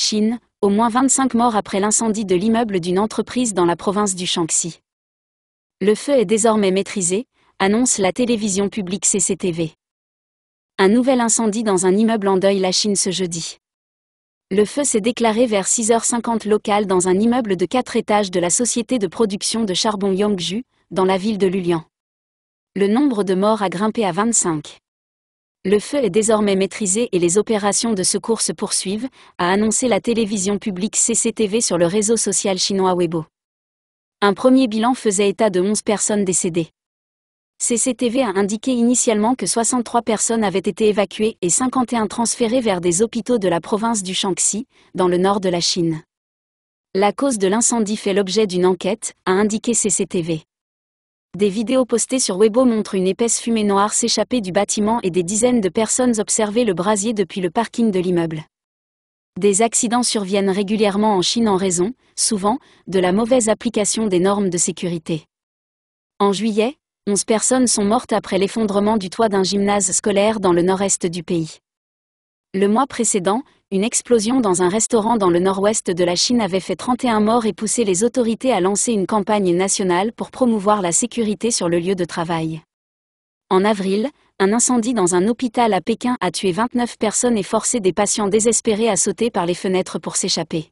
Chine, au moins 25 morts après l'incendie de l'immeuble d'une entreprise dans la province du Shaanxi. Le feu est désormais maîtrisé, annonce la télévision publique CCTV. Un nouvel incendie dans un immeuble en deuil la Chine ce jeudi. Le feu s'est déclaré vers 6h50 local dans un immeuble de 4 étages de la société de production de charbon Yangju, dans la ville de Lulian. Le nombre de morts a grimpé à 25. Le feu est désormais maîtrisé et les opérations de secours se poursuivent, a annoncé la télévision publique CCTV sur le réseau social chinois Weibo. Un premier bilan faisait état de 11 personnes décédées. CCTV a indiqué initialement que 63 personnes avaient été évacuées et 51 transférées vers des hôpitaux de la province du Shaanxi, dans le nord de la Chine. La cause de l'incendie fait l'objet d'une enquête, a indiqué CCTV. Des vidéos postées sur Weibo montrent une épaisse fumée noire s'échapper du bâtiment et des dizaines de personnes observer le brasier depuis le parking de l'immeuble. Des accidents surviennent régulièrement en Chine en raison, souvent, de la mauvaise application des normes de sécurité. En juillet, 11 personnes sont mortes après l'effondrement du toit d'un gymnase scolaire dans le nord-est du pays. Le mois précédent, une explosion dans un restaurant dans le nord-ouest de la Chine avait fait 31 morts et poussé les autorités à lancer une campagne nationale pour promouvoir la sécurité sur le lieu de travail. En avril, un incendie dans un hôpital à Pékin a tué 29 personnes et forcé des patients désespérés à sauter par les fenêtres pour s'échapper.